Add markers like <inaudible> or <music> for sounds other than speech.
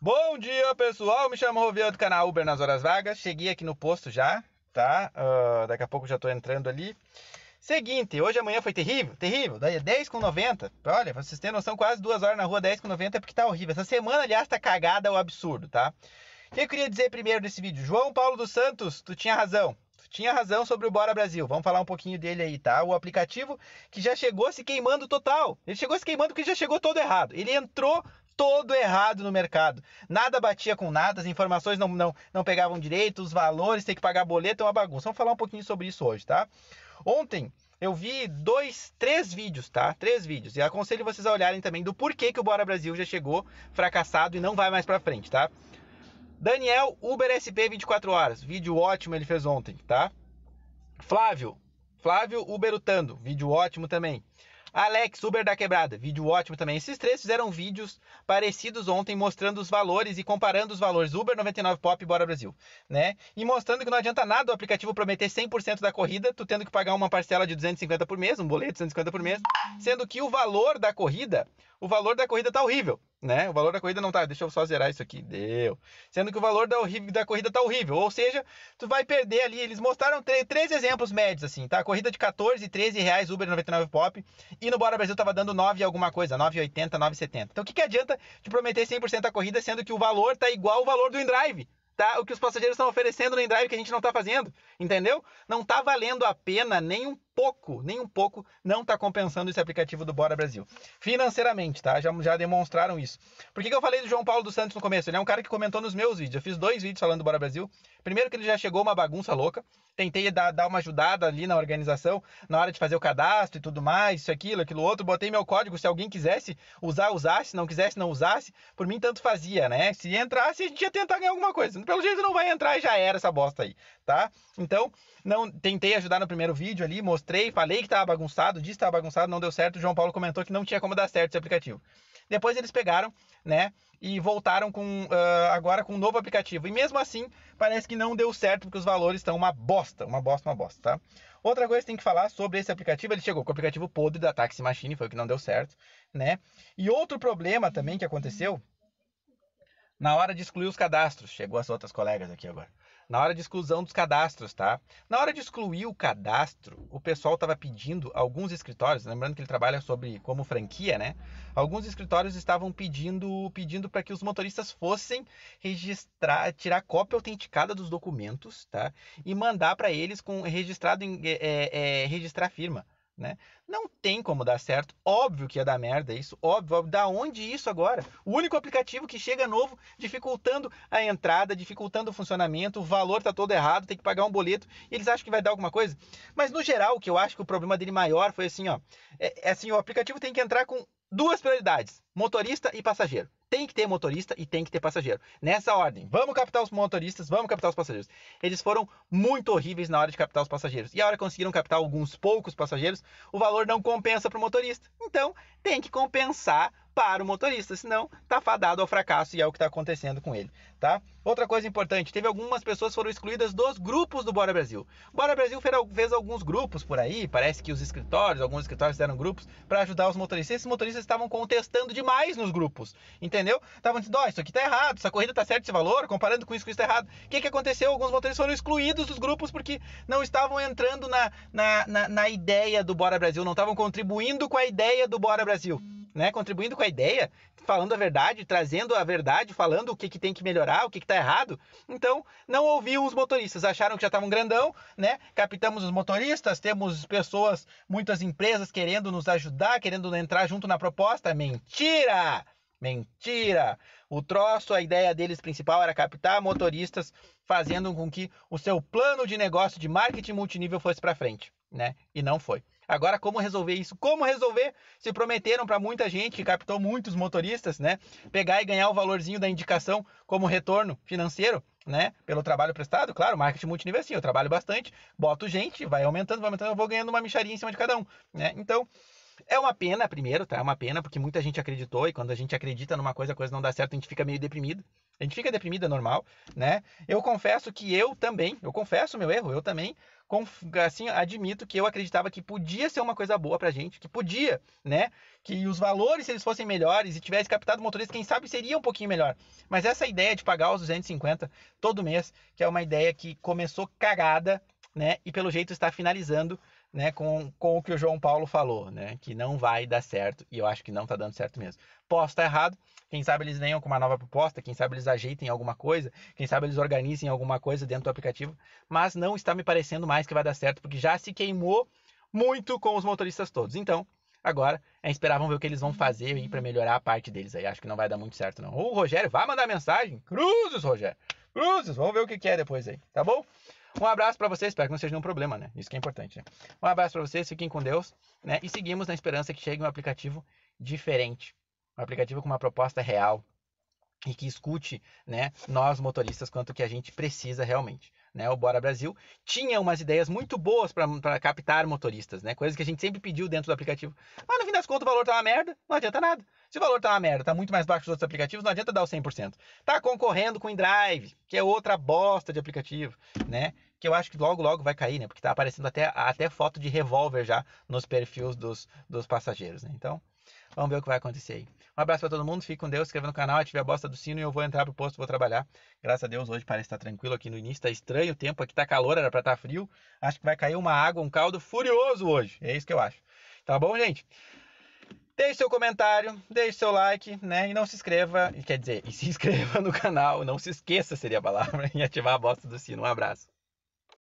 Bom dia, pessoal. Me chamo Roviano do canal Uber nas horas vagas. Cheguei aqui no posto já, tá? Uh, daqui a pouco já tô entrando ali. Seguinte, hoje amanhã foi terrível, terrível. Daí 10 é com 90. Olha, pra vocês terem noção, quase duas horas na rua 10 com 90 é porque tá horrível. Essa semana, aliás, tá cagada ao é absurdo, tá? O que eu queria dizer primeiro nesse vídeo? João Paulo dos Santos, tu tinha razão. Tu tinha razão sobre o Bora Brasil. Vamos falar um pouquinho dele aí, tá? O aplicativo que já chegou se queimando total. Ele chegou se queimando porque já chegou todo errado. Ele entrou todo errado no mercado. Nada batia com nada, as informações não, não, não pegavam direito, os valores, tem que pagar boleto, é uma bagunça. Vamos falar um pouquinho sobre isso hoje, tá? Ontem eu vi dois, três vídeos, tá? Três vídeos. E aconselho vocês a olharem também do porquê que o Bora Brasil já chegou fracassado e não vai mais para frente, tá? Daniel, Uber SP 24 horas. Vídeo ótimo ele fez ontem, tá? Flávio, Flávio Uberutando. Vídeo ótimo também. Alex, Uber da Quebrada, vídeo ótimo também. Esses três fizeram vídeos parecidos ontem mostrando os valores e comparando os valores Uber 99 Pop e Bora Brasil, né? E mostrando que não adianta nada o aplicativo prometer 100% da corrida, tu tendo que pagar uma parcela de 250 por mês, um boleto de 250 por mês, sendo que o valor da corrida, o valor da corrida tá horrível né? O valor da corrida não tá, deixa eu só zerar isso aqui, deu. Sendo que o valor da, horrível, da corrida tá horrível, ou seja, tu vai perder ali, eles mostraram três, três exemplos médios assim, tá? Corrida de 14, 13 reais, Uber 99 Pop, e no Bora Brasil tava dando 9 alguma coisa, 9,80, 9,70. Então o que que adianta te prometer 100% a corrida, sendo que o valor tá igual o valor do InDrive? Tá, o que os passageiros estão oferecendo no endrive que a gente não tá fazendo, entendeu? Não tá valendo a pena nem um pouco, nem um pouco, não está compensando esse aplicativo do Bora Brasil. Financeiramente, tá? Já, já demonstraram isso. Por que, que eu falei do João Paulo dos Santos no começo? Ele é um cara que comentou nos meus vídeos. Eu fiz dois vídeos falando do Bora Brasil. Primeiro que ele já chegou uma bagunça louca. Tentei dar, dar uma ajudada ali na organização, na hora de fazer o cadastro e tudo mais, isso, aquilo, aquilo outro. Botei meu código, se alguém quisesse usar, usasse. Se não quisesse, não usasse. Por mim, tanto fazia, né? Se entrasse, a gente ia tentar ganhar alguma coisa. Pelo jeito não vai entrar e já era essa bosta aí tá? Então, não tentei ajudar no primeiro vídeo ali, mostrei, falei que estava bagunçado, disse que estava bagunçado, não deu certo. O João Paulo comentou que não tinha como dar certo esse aplicativo. Depois eles pegaram, né? E voltaram com uh, agora com um novo aplicativo. E mesmo assim, parece que não deu certo, porque os valores estão uma bosta, uma bosta, uma bosta, tá? Outra coisa que tem que falar sobre esse aplicativo, ele chegou com o aplicativo podre da Taxi Machine, foi o que não deu certo, né? E outro problema também que aconteceu na hora de excluir os cadastros, chegou as outras colegas aqui agora na hora de exclusão dos cadastros, tá? Na hora de excluir o cadastro, o pessoal estava pedindo, alguns escritórios, lembrando que ele trabalha sobre como franquia, né? Alguns escritórios estavam pedindo pedindo para que os motoristas fossem registrar, tirar cópia autenticada dos documentos, tá? E mandar para eles com registrado em, é, é, é registrar firma. Né? Não tem como dar certo. Óbvio que ia dar merda isso. Óbvio, óbvio. Da onde isso agora? O único aplicativo que chega novo, dificultando a entrada, dificultando o funcionamento, o valor tá todo errado, tem que pagar um boleto. E eles acham que vai dar alguma coisa. Mas no geral, o que eu acho que o problema dele maior foi assim, ó. É, é assim, o aplicativo tem que entrar com duas prioridades: motorista e passageiro. Tem que ter motorista e tem que ter passageiro. Nessa ordem. Vamos captar os motoristas, vamos captar os passageiros. Eles foram muito horríveis na hora de captar os passageiros. E a hora que conseguiram captar alguns poucos passageiros, o valor não compensa para o motorista. Então, tem que compensar para o motorista, senão tá fadado ao fracasso e é o que está acontecendo com ele, tá? Outra coisa importante, teve algumas pessoas foram excluídas dos grupos do Bora Brasil. Bora Brasil fez alguns grupos por aí, parece que os escritórios, alguns escritórios fizeram grupos para ajudar os motoristas. Esses motoristas estavam contestando demais nos grupos, entendeu? Estavam dizendo, ó, oh, isso aqui tá errado, essa corrida tá certa esse valor, comparando com isso que isso tá errado. O que que aconteceu? Alguns motoristas foram excluídos dos grupos porque não estavam entrando na, na, na, na ideia do Bora Brasil, não estavam contribuindo com a ideia do Bora Brasil né? Contribuindo com a ideia, falando a verdade, trazendo a verdade, falando o que, que tem que melhorar, o que, que tá errado. Então, não ouviam os motoristas, acharam que já estavam grandão, né? Captamos os motoristas, temos pessoas, muitas empresas querendo nos ajudar, querendo entrar junto na proposta. Mentira! Mentira! O troço, a ideia deles principal era captar motoristas, fazendo com que o seu plano de negócio de marketing multinível fosse para frente né? E não foi. Agora, como resolver isso? Como resolver? Se prometeram para muita gente, que captou muitos motoristas, né? Pegar e ganhar o valorzinho da indicação como retorno financeiro, né? Pelo trabalho prestado, claro, marketing multinível sim, eu trabalho bastante, boto gente, vai aumentando, vai aumentando, eu vou ganhando uma micharia em cima de cada um, né? Então, é uma pena, primeiro, tá? É uma pena, porque muita gente acreditou, e quando a gente acredita numa coisa, a coisa não dá certo, a gente fica meio deprimido. A gente fica deprimido, é normal, né? Eu confesso que eu também, eu confesso meu erro, eu também, assim, admito que eu acreditava que podia ser uma coisa boa pra gente, que podia, né? Que os valores, se eles fossem melhores e tivesse captado motorista, quem sabe seria um pouquinho melhor. Mas essa ideia de pagar os 250 todo mês, que é uma ideia que começou cagada, né? E pelo jeito está finalizando né, com, com o que o João Paulo falou, né, que não vai dar certo, e eu acho que não está dando certo mesmo. Posso estar tá errado, quem sabe eles venham com uma nova proposta, quem sabe eles ajeitem alguma coisa, quem sabe eles organizem alguma coisa dentro do aplicativo, mas não está me parecendo mais que vai dar certo, porque já se queimou muito com os motoristas todos. Então, agora é esperar, vamos ver o que eles vão fazer aí para melhorar a parte deles aí. Acho que não vai dar muito certo não. O Rogério vai mandar mensagem, cruzes, Rogério. Cruzes, vamos ver o que, que é depois aí, tá bom? Um abraço para vocês, espero que não seja nenhum problema, né? Isso que é importante. Né? Um abraço para vocês, fiquem com Deus, né? E seguimos na esperança que chegue um aplicativo diferente, um aplicativo com uma proposta real e que escute, né, nós motoristas quanto que a gente precisa realmente. Né, o Bora Brasil, tinha umas ideias muito boas para captar motoristas, né? Coisas que a gente sempre pediu dentro do aplicativo. Mas ah, no fim das contas o valor tá uma merda, não adianta nada. Se o valor tá uma merda, tá muito mais baixo que os outros aplicativos, não adianta dar o 100%. Tá concorrendo com o InDrive, que é outra bosta de aplicativo, né? Que eu acho que logo, logo vai cair, né? Porque tá aparecendo até, até foto de revólver já nos perfis dos, dos passageiros, né? Então, vamos ver o que vai acontecer aí. Um abraço para todo mundo, fique com Deus, se inscreva no canal, ative a bosta do sino e eu vou entrar pro posto, vou trabalhar. Graças a Deus, hoje parece estar tá tranquilo aqui no início, tá estranho o tempo, aqui tá calor, era pra estar tá frio. Acho que vai cair uma água, um caldo furioso hoje, é isso que eu acho. Tá bom, gente? Deixe seu comentário, deixe seu like, né? E não se inscreva, quer dizer, e se inscreva no canal, não se esqueça seria a palavra, <laughs> e ativar a bosta do sino. Um abraço.